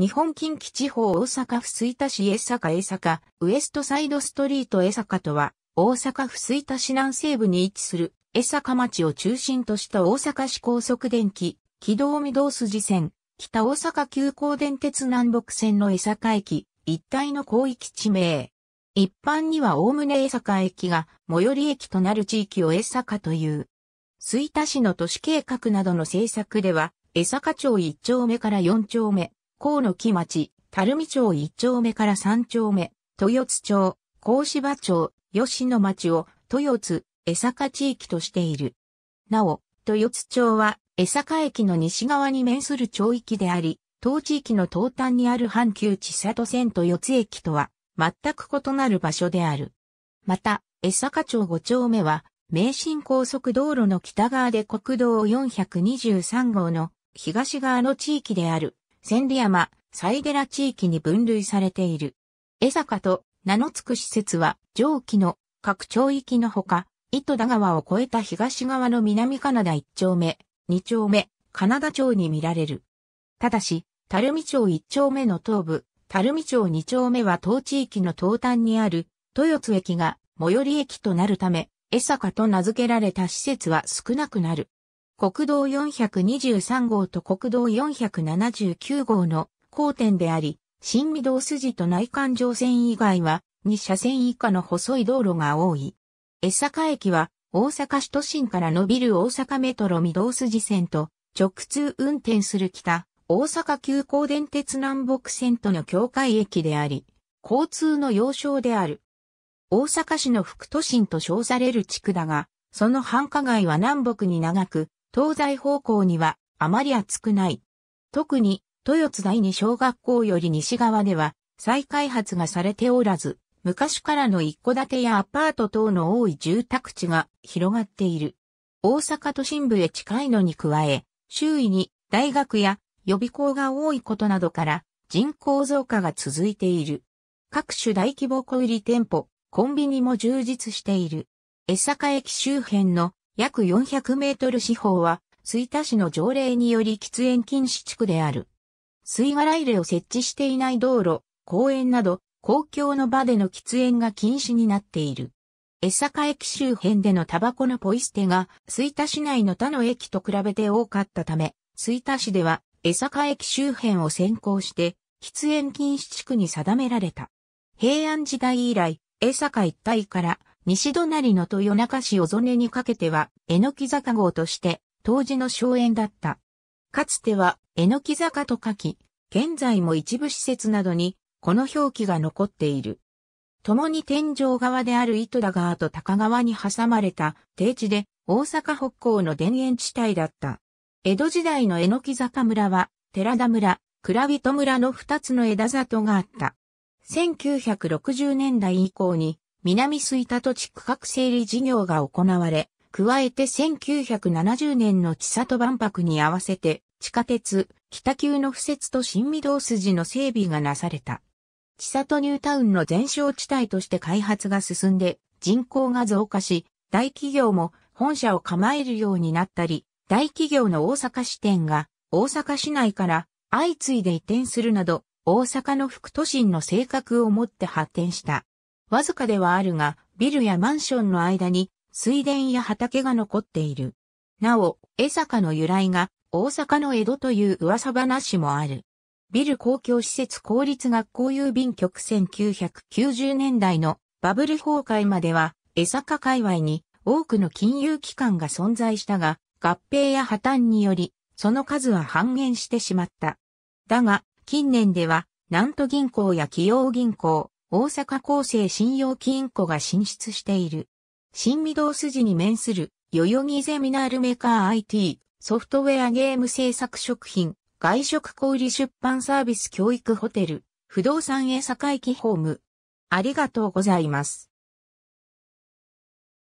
日本近畿地方大阪府吹田市江坂江坂、ウエストサイドストリート江坂とは、大阪府吹田市南西部に位置する江坂町を中心とした大阪市高速電気、軌道御堂筋線、北大阪急行電鉄南北線の江坂駅、一帯の広域地名。一般にはおおむね江坂駅が最寄り駅となる地域を江坂という。吹田市の都市計画などの政策では、江坂町1丁目から4丁目、河野木町、垂水町1丁目から3丁目、豊津町、甲芝町、吉野町を豊津、江坂地域としている。なお、豊津町は江坂駅の西側に面する町域であり、当地域の東端にある阪急千里線豊津駅とは全く異なる場所である。また、江坂町5丁目は、名神高速道路の北側で国道423号の東側の地域である千里山、西寺地域に分類されている。江坂と名の付く施設は上記の各町域のほか、糸田川を越えた東側の南カナダ1丁目、2丁目、カナダ町に見られる。ただし、垂水町1丁目の東部、垂水町2丁目は当地域の東端にある、豊津駅が最寄り駅となるため、江坂と名付けられた施設は少なくなる。国道423号と国道479号の交点であり、新御堂筋と内環状線以外は2車線以下の細い道路が多い。江坂駅は大阪市都心から伸びる大阪メトロ御堂筋線と直通運転する北大阪急行電鉄南北線との境界駅であり、交通の要衝である。大阪市の副都心と称される地区だが、その繁華街は南北に長く、東西方向にはあまり厚くない。特に豊津第二小学校より西側では再開発がされておらず、昔からの一戸建てやアパート等の多い住宅地が広がっている。大阪都心部へ近いのに加え、周囲に大学や予備校が多いことなどから人口増加が続いている。各種大規模小売店舗、コンビニも充実している。江坂駅周辺の約400メートル四方は、吹田市の条例により喫煙禁止地区である。水い入れを設置していない道路、公園など、公共の場での喫煙が禁止になっている。江坂駅周辺でのタバコのポイ捨てが、吹田市内の他の駅と比べて多かったため、吹田市では、江坂駅周辺を先行して、喫煙禁止地区に定められた。平安時代以来、江坂一帯から西隣の豊中市小曽根にかけては、のき坂号として、当時の荘園だった。かつては、のき坂と書き、現在も一部施設などに、この表記が残っている。共に天井側である糸田川と高川に挟まれた低地で大阪北港の田園地帯だった。江戸時代ののき坂村は寺田村、倉人村の二つの枝里があった。1960年代以降に南水田土地区画整理事業が行われ、加えて1970年の千里万博に合わせて、地下鉄、北急の布設と新御堂筋の整備がなされた。千里ニュータウンの全焼地帯として開発が進んで、人口が増加し、大企業も本社を構えるようになったり、大企業の大阪支店が大阪市内から相次いで移転するなど、大阪の副都心の性格を持って発展した。わずかではあるが、ビルやマンションの間に水田や畑が残っている。なお、江坂の由来が大阪の江戸という噂話もある。ビル公共施設公立学校郵便局1990年代のバブル崩壊までは江坂界隈に多くの金融機関が存在したが、合併や破綻により、その数は半減してしまった。だが、近年では、南都銀行や企業銀行、大阪厚生信用金庫が進出している。新御堂筋に面する、代々木ゼミナールメーカー IT、ソフトウェアゲーム制作食品、外食小売出版サービス教育ホテル、不動産へ栄機ホーム。ありがとうございます。